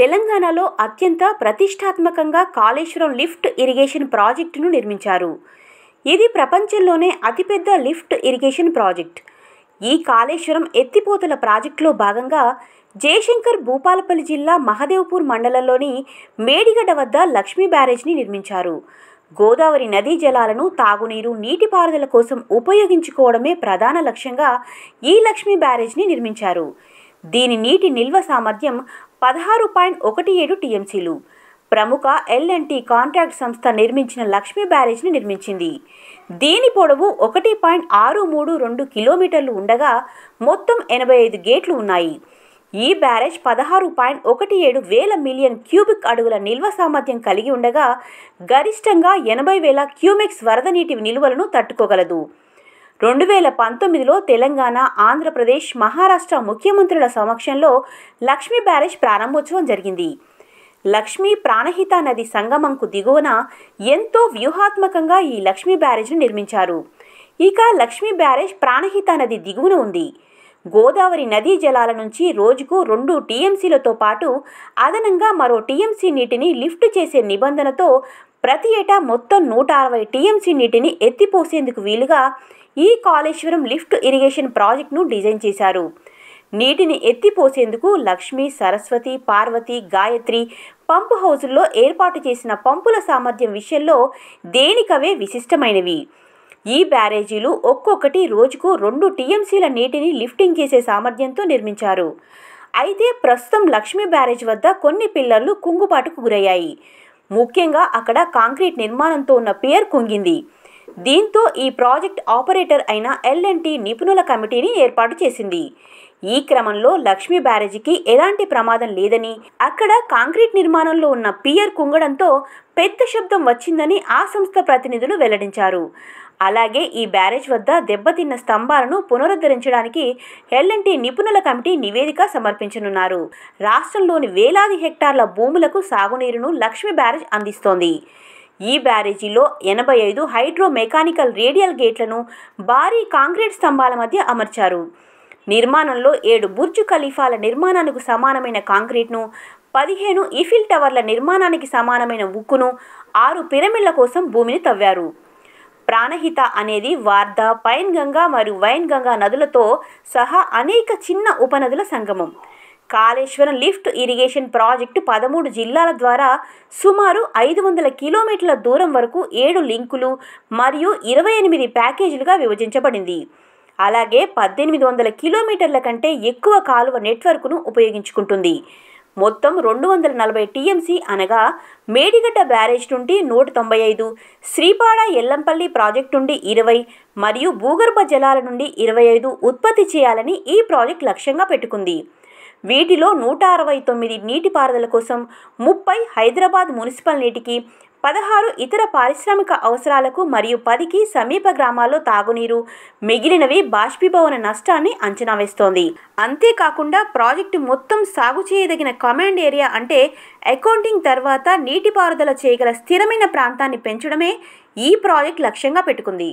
తెలంగాణలో అత్యంత ప్రతిష్టాత్మకంగా కాళేశ్వరం లిఫ్ట్ ఇరిగేషన్ ప్రాజెక్టును నిర్మించారు ఇది ప్రపంచంలోనే అతిపెద్ద లిఫ్ట్ ఇరిగేషన్ ప్రాజెక్ట్ ఈ కాళేశ్వరం ఎత్తిపోతల ప్రాజెక్టులో భాగంగా జయశంకర్ భూపాలపల్లి జిల్లా మహదేవ్పూర్ మండలంలోని మేడిగడ్డ వద్ద లక్ష్మీ బ్యారేజ్ని నిర్మించారు గోదావరి నదీ జలాలను తాగునీరు నీటిపారుదల కోసం ఉపయోగించుకోవడమే ప్రధాన లక్ష్యంగా ఈ లక్ష్మీ బ్యారేజ్ని నిర్మించారు దీని నీటి నిల్వ సామర్థ్యం పదహారు పాయింట్ ఒకటి ఏడు టీఎంసీలు ప్రముఖ ఎల్ఎన్టీ కాంట్రాక్ట్ సంస్థ నిర్మించిన లక్ష్మీ బ్యారేజ్ని నిర్మించింది దీని పొడవు ఒకటి పాయింట్ ఆరు మూడు రెండు కిలోమీటర్లు ఉండగా మొత్తం ఎనభై ఐదు గేట్లు ఉన్నాయి ఈ బ్యారేజ్ పదహారు పాయింట్ ఒకటి ఏడు వేల మిలియన్ క్యూబిక్ అడుగుల నిల్వ సామర్థ్యం కలిగి ఉండగా గరిష్టంగా ఎనభై వేల క్యూమిక్స్ వరద నీటి నిల్వలను తట్టుకోగలదు రెండు వేల పంతొమ్మిదిలో తెలంగాణ ఆంధ్రప్రదేశ్ మహారాష్ట్ర ముఖ్యమంత్రుల సమక్షంలో లక్ష్మీ బ్యారేజ్ ప్రారంభోత్సవం జరిగింది లక్ష్మీ ప్రాణహిత నది సంగమంకు దిగువన ఎంతో వ్యూహాత్మకంగా ఈ లక్ష్మీ బ్యారేజ్ను నిర్మించారు ఇక లక్ష్మీ బ్యారేజ్ ప్రాణహిత నది దిగువన ఉంది గోదావరి నదీ జలాల నుంచి రోజుకు రెండు టీఎంసీలతో పాటు అదనంగా మరో టీఎంసీ నీటిని లిఫ్ట్ చేసే నిబంధనతో ప్రతి ఏటా మొత్తం నూట అరవై టీఎంసీ నీటిని ఎత్తిపోసేందుకు వీలుగా ఈ కాళేశ్వరం లిఫ్ట్ ఇరిగేషన్ ప్రాజెక్టును డిజైన్ చేశారు నీటిని ఎత్తిపోసేందుకు లక్ష్మి సరస్వతి పార్వతి గాయత్రి పంపు హౌజుల్లో ఏర్పాటు చేసిన పంపుల సామర్థ్యం విషయంలో దేనికవే విశిష్టమైనవి ఈ బ్యారేజీలు ఒక్కొక్కటి రోజుకు రెండు టీఎంసీల నీటిని లిఫ్టింగ్ చేసే సామర్థ్యంతో నిర్మించారు అయితే ప్రస్తుతం లక్ష్మీ బ్యారేజ్ వద్ద కొన్ని పిల్లర్లు కుంగుబాటుకు గురయ్యాయి ముఖ్యంగా అక్కడ కాంక్రీట్ నిర్మాణంతో ఉన్న పియర్ కుంగింది దీంతో ఈ ప్రాజెక్ట్ ఆపరేటర్ అయిన ఎల్ఎన్టీ నిపుణుల కమిటీని ఏర్పాటు చేసింది ఈ క్రమంలో లక్ష్మీ బ్యారేజీకి ఎలాంటి ప్రమాదం లేదని అక్కడ కాంక్రీట్ నిర్మాణంలో ఉన్న పియర్ కుంగడంతో పెద్ద శబ్దం వచ్చిందని ఆ సంస్థ ప్రతినిధులు వెల్లడించారు అలాగే ఈ బ్యారేజ్ వద్ద దెబ్బతిన్న స్తంభాలను పునరుద్ధరించడానికి ఎల్ఎన్టీ నిపుణుల కమిటీ నివేదిక సమర్పించనున్నారు రాష్ట్రంలోని వేలాది హెక్టార్ల భూములకు సాగునీరును లక్ష్మీ బ్యారేజ్ అందిస్తోంది ఈ బ్యారేజీలో ఎనభై ఐదు హైడ్రో మెకానికల్ రేడియల్ గేట్లను భారీ కాంక్రీట్ స్తంభాల మధ్య అమర్చారు నిర్మాణంలో ఏడు బుర్జు ఖలీఫాల నిర్మాణానికి సమానమైన కాంక్రీట్ను పదిహేను ఇఫిల్ టవర్ల నిర్మాణానికి సమానమైన ఉక్కును ఆరు పిరమిడ్ల కోసం భూమిని తవ్వారు ప్రాణహిత అనేది వార్ధా గంగా మరియు వైన్ గంగా నదులతో సహా అనేక చిన్న ఉపనదుల సంగమం కాళేశ్వరం లిఫ్ట్ ఇరిగేషన్ ప్రాజెక్టు పదమూడు జిల్లాల ద్వారా సుమారు ఐదు వందల కిలోమీటర్ల దూరం వరకు ఏడు లింకులు మరియు ఇరవై ఎనిమిది ప్యాకేజీలుగా విభజించబడింది అలాగే పద్దెనిమిది వందల కిలోమీటర్ల కంటే ఎక్కువ కాలువ నెట్వర్క్ను ఉపయోగించుకుంటుంది మొత్తం రెండు వందల నలభై టీఎంసీ అనగా మేడిగడ్డ బ్యారేజ్ నుండి నూట తొంభై ఐదు శ్రీపాడ ఎల్లంపల్లి ప్రాజెక్టు నుండి ఇరవై మరియు భూగర్భ జలాల నుండి ఇరవై ఐదు ఉత్పత్తి చేయాలని ఈ ప్రాజెక్ట్ లక్ష్యంగా పెట్టుకుంది వీటిలో నూట అరవై తొమ్మిది నీటిపారుదల కోసం ముప్పై హైదరాబాద్ మున్సిపల్ నీటికి పదహారు ఇతర పారిశ్రామిక అవసరాలకు మరియు పదికి సమీప గ్రామాల్లో తాగునీరు మిగిలినవి బాష్పీభవన నష్టాన్ని అంచనా వేస్తోంది అంతేకాకుండా ప్రాజెక్టు మొత్తం సాగు చేయదగిన కమాండ్ ఏరియా అంటే అకౌంటింగ్ తర్వాత నీటిపారుదల చేయగల స్థిరమైన ప్రాంతాన్ని పెంచడమే ఈ ప్రాజెక్ట్ లక్ష్యంగా పెట్టుకుంది